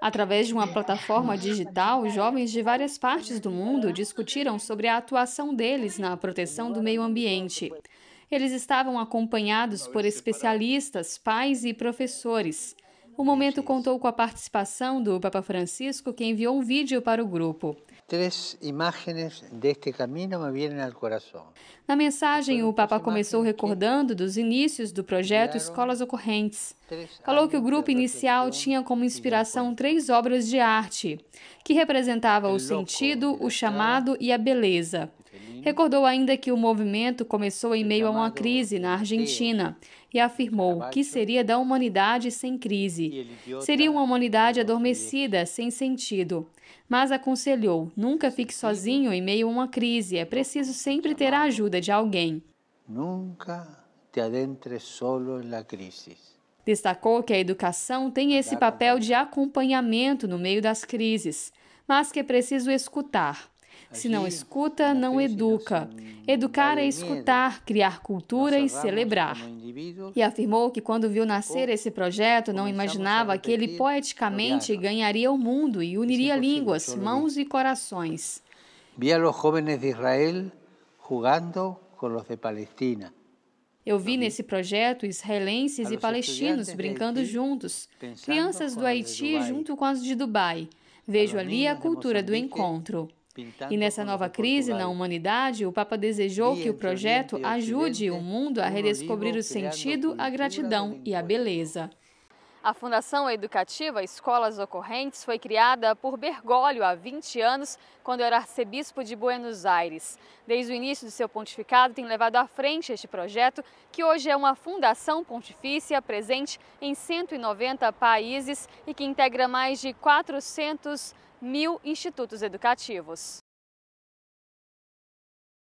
Através de uma plataforma digital, jovens de várias partes do mundo discutiram sobre a atuação deles na proteção do meio ambiente. Eles estavam acompanhados por especialistas, pais e professores. O momento contou com a participação do Papa Francisco, que enviou um vídeo para o grupo. Três imagens deste caminho me vêm ao coração. Na mensagem, o Papa começou recordando dos inícios do projeto Escolas Ocorrentes. Falou que o grupo inicial tinha como inspiração três obras de arte, que representavam o sentido, o chamado e a beleza. Recordou ainda que o movimento começou em meio a uma crise na Argentina e afirmou que seria da humanidade sem crise. Seria uma humanidade adormecida, sem sentido. Mas aconselhou: nunca fique sozinho em meio a uma crise, é preciso sempre ter a ajuda de alguém. Nunca te adentre solo na crise. Destacou que a educação tem esse papel de acompanhamento no meio das crises, mas que é preciso escutar, se não escuta, não educa. Educar é escutar, criar cultura e celebrar. E afirmou que quando viu nascer esse projeto, não imaginava que ele poeticamente ganharia o mundo e é uniria línguas, mãos e corações. Vi os jovens de Israel jogando com os de Palestina. Eu vi nesse projeto israelenses e palestinos brincando juntos, crianças do Haiti junto com as de Dubai. Vejo ali a cultura do encontro. E nessa nova crise na humanidade, o Papa desejou que o projeto ajude o né? mundo a redescobrir o sentido, a gratidão e a beleza. A Fundação Educativa Escolas Ocorrentes foi criada por Bergoglio há 20 anos, quando era arcebispo de Buenos Aires. Desde o início do seu pontificado, tem levado à frente este projeto, que hoje é uma fundação pontifícia presente em 190 países e que integra mais de 400 mil institutos educativos.